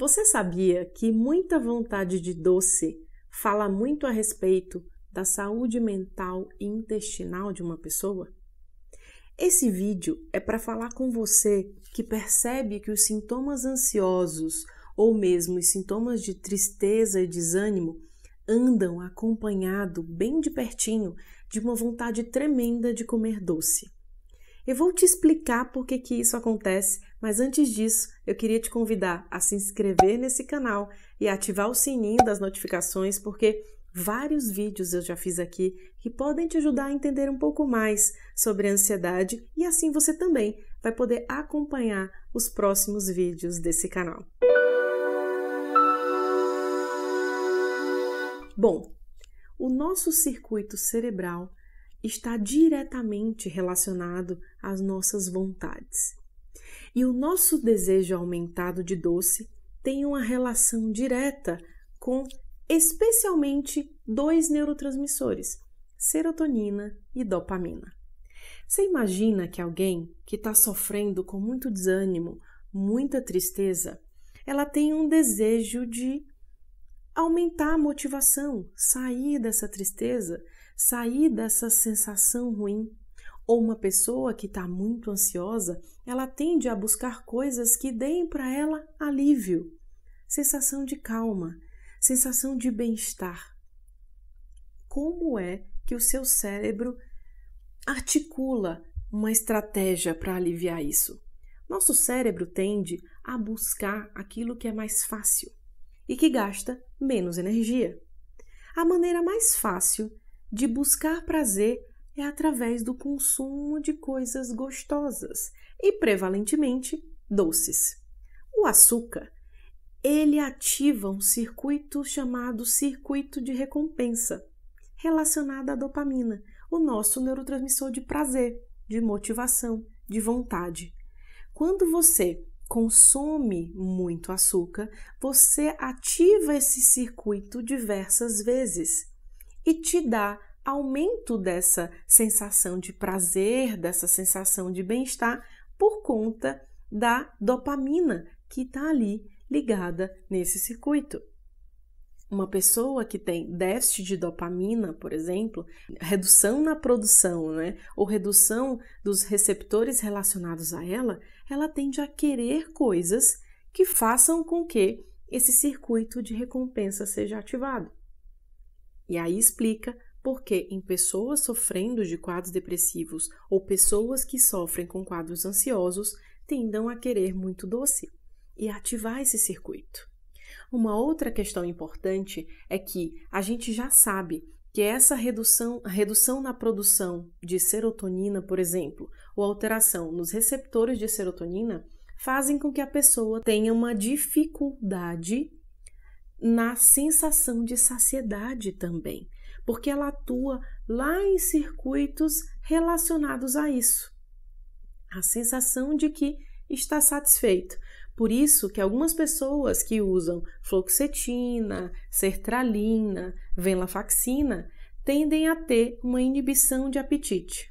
Você sabia que muita vontade de doce fala muito a respeito da saúde mental e intestinal de uma pessoa? Esse vídeo é para falar com você que percebe que os sintomas ansiosos ou mesmo os sintomas de tristeza e desânimo andam acompanhado bem de pertinho de uma vontade tremenda de comer doce. Eu vou te explicar por que, que isso acontece, mas antes disso, eu queria te convidar a se inscrever nesse canal e ativar o sininho das notificações, porque vários vídeos eu já fiz aqui que podem te ajudar a entender um pouco mais sobre a ansiedade e assim você também vai poder acompanhar os próximos vídeos desse canal. Bom, o nosso circuito cerebral está diretamente relacionado às nossas vontades. E o nosso desejo aumentado de doce tem uma relação direta com especialmente dois neurotransmissores, serotonina e dopamina. Você imagina que alguém que está sofrendo com muito desânimo, muita tristeza, ela tem um desejo de aumentar a motivação, sair dessa tristeza, sair dessa sensação ruim. Ou uma pessoa que está muito ansiosa, ela tende a buscar coisas que deem para ela alívio, sensação de calma, sensação de bem-estar. Como é que o seu cérebro articula uma estratégia para aliviar isso? Nosso cérebro tende a buscar aquilo que é mais fácil e que gasta menos energia. A maneira mais fácil de buscar prazer é através do consumo de coisas gostosas e prevalentemente doces. O açúcar, ele ativa um circuito chamado circuito de recompensa, relacionado à dopamina, o nosso neurotransmissor de prazer, de motivação, de vontade. Quando você consome muito açúcar, você ativa esse circuito diversas vezes e te dá aumento dessa sensação de prazer, dessa sensação de bem-estar por conta da dopamina que está ali ligada nesse circuito. Uma pessoa que tem déficit de dopamina, por exemplo, redução na produção, né, ou redução dos receptores relacionados a ela, ela tende a querer coisas que façam com que esse circuito de recompensa seja ativado. E aí explica por que em pessoas sofrendo de quadros depressivos ou pessoas que sofrem com quadros ansiosos tendam a querer muito doce e ativar esse circuito. Uma outra questão importante é que a gente já sabe que essa redução, redução na produção de serotonina, por exemplo, ou alteração nos receptores de serotonina, fazem com que a pessoa tenha uma dificuldade na sensação de saciedade também, porque ela atua lá em circuitos relacionados a isso. A sensação de que está satisfeito. Por isso que algumas pessoas que usam fluoxetina, sertralina, venlafaxina tendem a ter uma inibição de apetite.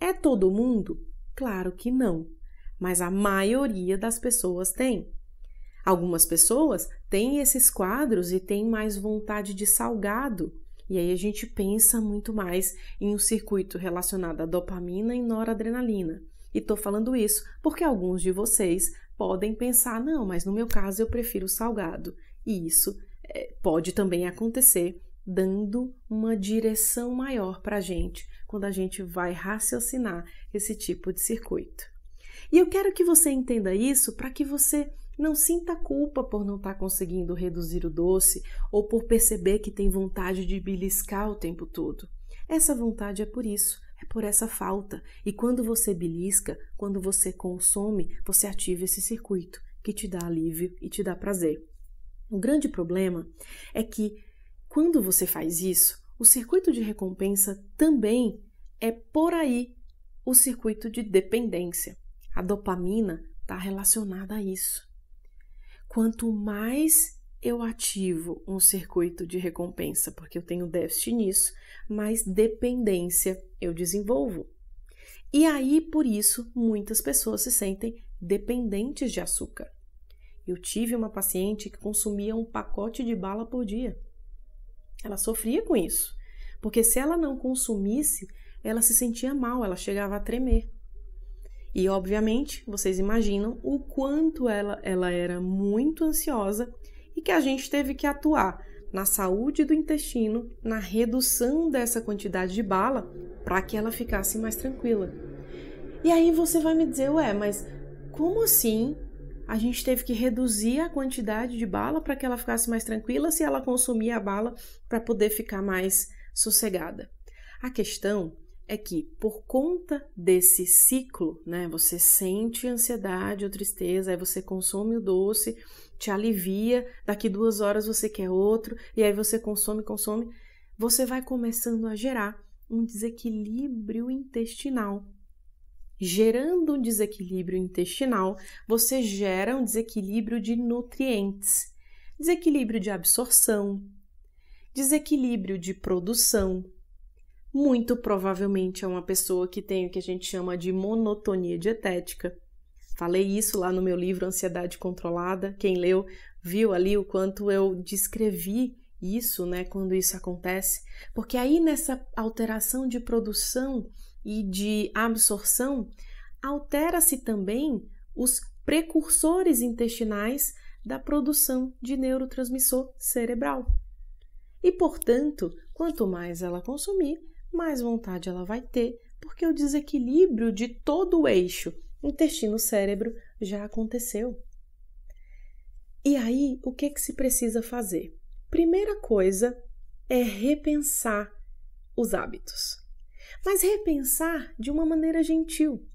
É todo mundo? Claro que não, mas a maioria das pessoas tem. Algumas pessoas têm esses quadros e têm mais vontade de salgado. E aí a gente pensa muito mais em um circuito relacionado à dopamina e noradrenalina. E estou falando isso porque alguns de vocês podem pensar, não, mas no meu caso eu prefiro salgado. E isso é, pode também acontecer dando uma direção maior para a gente quando a gente vai raciocinar esse tipo de circuito. E eu quero que você entenda isso para que você não sinta culpa por não estar tá conseguindo reduzir o doce ou por perceber que tem vontade de beliscar o tempo todo. Essa vontade é por isso, é por essa falta. E quando você belisca, quando você consome, você ativa esse circuito que te dá alívio e te dá prazer. O grande problema é que quando você faz isso, o circuito de recompensa também é por aí o circuito de dependência. A dopamina está relacionada a isso. Quanto mais eu ativo um circuito de recompensa, porque eu tenho déficit nisso, mais dependência eu desenvolvo. E aí, por isso, muitas pessoas se sentem dependentes de açúcar. Eu tive uma paciente que consumia um pacote de bala por dia. Ela sofria com isso, porque se ela não consumisse, ela se sentia mal, ela chegava a tremer. E obviamente, vocês imaginam o quanto ela, ela era muito ansiosa e que a gente teve que atuar na saúde do intestino, na redução dessa quantidade de bala para que ela ficasse mais tranquila. E aí você vai me dizer, ué, mas como assim a gente teve que reduzir a quantidade de bala para que ela ficasse mais tranquila se ela consumia a bala para poder ficar mais sossegada? A questão é que por conta desse ciclo, né, você sente ansiedade ou tristeza, aí você consome o doce, te alivia, daqui duas horas você quer outro, e aí você consome, consome, você vai começando a gerar um desequilíbrio intestinal. Gerando um desequilíbrio intestinal, você gera um desequilíbrio de nutrientes, desequilíbrio de absorção, desequilíbrio de produção, muito provavelmente é uma pessoa que tem o que a gente chama de monotonia dietética. Falei isso lá no meu livro Ansiedade Controlada. Quem leu viu ali o quanto eu descrevi isso, né, quando isso acontece, porque aí nessa alteração de produção e de absorção, altera-se também os precursores intestinais da produção de neurotransmissor cerebral. E, portanto, quanto mais ela consumir, mais vontade ela vai ter, porque o desequilíbrio de todo o eixo intestino-cérebro já aconteceu. E aí, o que, é que se precisa fazer? Primeira coisa é repensar os hábitos, mas repensar de uma maneira gentil,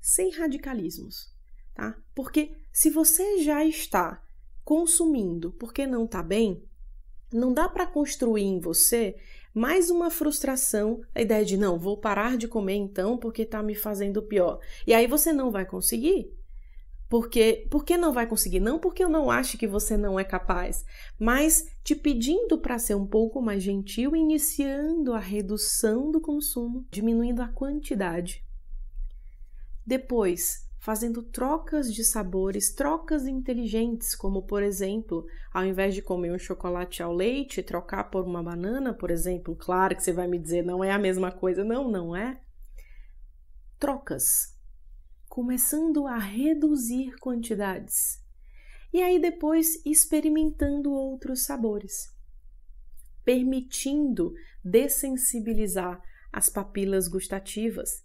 sem radicalismos, tá? Porque se você já está consumindo porque não está bem, não dá para construir em você mais uma frustração, a ideia de não, vou parar de comer então porque está me fazendo pior. E aí você não vai conseguir. Porque, porque não vai conseguir? Não porque eu não acho que você não é capaz, mas te pedindo para ser um pouco mais gentil, iniciando a redução do consumo, diminuindo a quantidade. Depois, fazendo trocas de sabores, trocas inteligentes, como por exemplo, ao invés de comer um chocolate ao leite, trocar por uma banana, por exemplo. Claro que você vai me dizer, não é a mesma coisa. Não, não é. Trocas. Começando a reduzir quantidades. E aí depois experimentando outros sabores. Permitindo dessensibilizar as papilas gustativas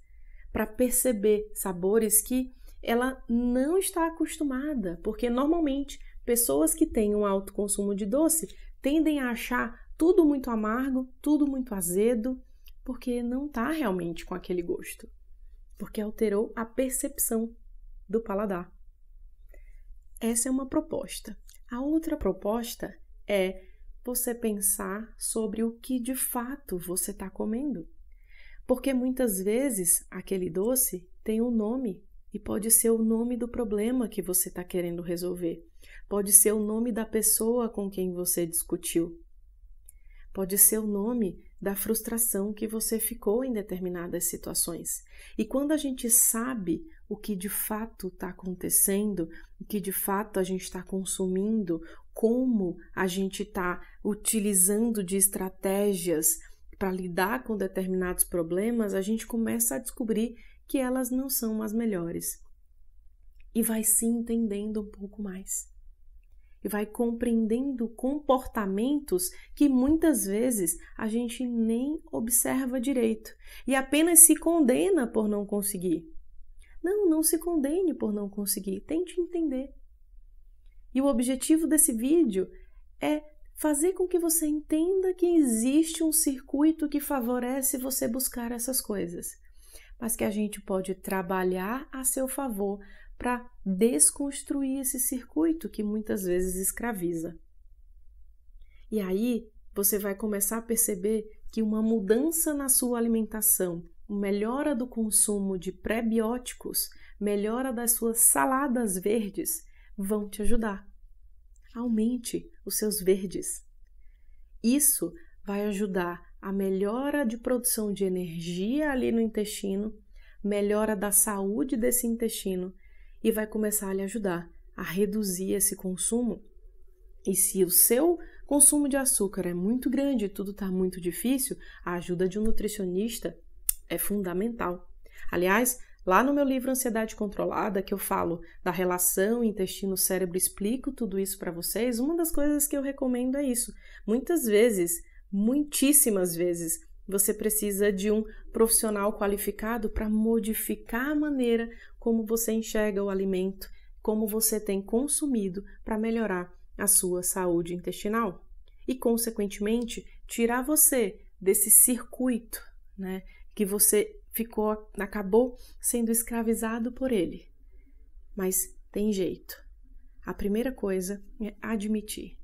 para perceber sabores que ela não está acostumada, porque normalmente pessoas que têm um alto consumo de doce tendem a achar tudo muito amargo, tudo muito azedo, porque não está realmente com aquele gosto, porque alterou a percepção do paladar. Essa é uma proposta. A outra proposta é você pensar sobre o que de fato você está comendo. Porque muitas vezes aquele doce tem um nome e pode ser o nome do problema que você está querendo resolver. Pode ser o nome da pessoa com quem você discutiu. Pode ser o nome da frustração que você ficou em determinadas situações. E quando a gente sabe o que de fato está acontecendo, o que de fato a gente está consumindo, como a gente está utilizando de estratégias para lidar com determinados problemas, a gente começa a descobrir que elas não são as melhores. E vai se entendendo um pouco mais. E vai compreendendo comportamentos que muitas vezes a gente nem observa direito e apenas se condena por não conseguir. Não, não se condene por não conseguir, tente entender. E o objetivo desse vídeo é fazer com que você entenda que existe um circuito que favorece você buscar essas coisas mas que a gente pode trabalhar a seu favor para desconstruir esse circuito que muitas vezes escraviza. E aí você vai começar a perceber que uma mudança na sua alimentação, melhora do consumo de prebióticos, melhora das suas saladas verdes, vão te ajudar. Aumente os seus verdes. Isso vai ajudar a melhora de produção de energia ali no intestino, melhora da saúde desse intestino e vai começar a lhe ajudar a reduzir esse consumo. E se o seu consumo de açúcar é muito grande e tudo está muito difícil, a ajuda de um nutricionista é fundamental. Aliás, lá no meu livro Ansiedade Controlada, que eu falo da relação intestino-cérebro, explico tudo isso para vocês. Uma das coisas que eu recomendo é isso. Muitas vezes Muitíssimas vezes você precisa de um profissional qualificado para modificar a maneira como você enxerga o alimento, como você tem consumido para melhorar a sua saúde intestinal e, consequentemente, tirar você desse circuito, né, que você ficou, acabou sendo escravizado por ele. Mas tem jeito. A primeira coisa é admitir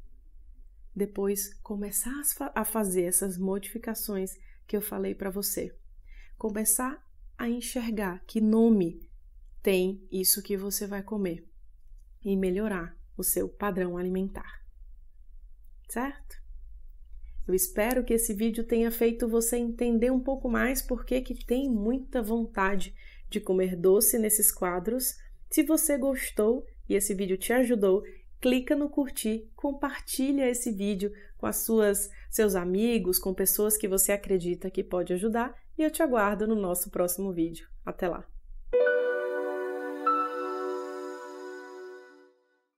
depois começar a fazer essas modificações que eu falei para você. Começar a enxergar que nome tem isso que você vai comer e melhorar o seu padrão alimentar. Certo? Eu espero que esse vídeo tenha feito você entender um pouco mais por que tem muita vontade de comer doce nesses quadros. Se você gostou e esse vídeo te ajudou, clica no curtir, compartilha esse vídeo com as suas seus amigos, com pessoas que você acredita que pode ajudar e eu te aguardo no nosso próximo vídeo. Até lá.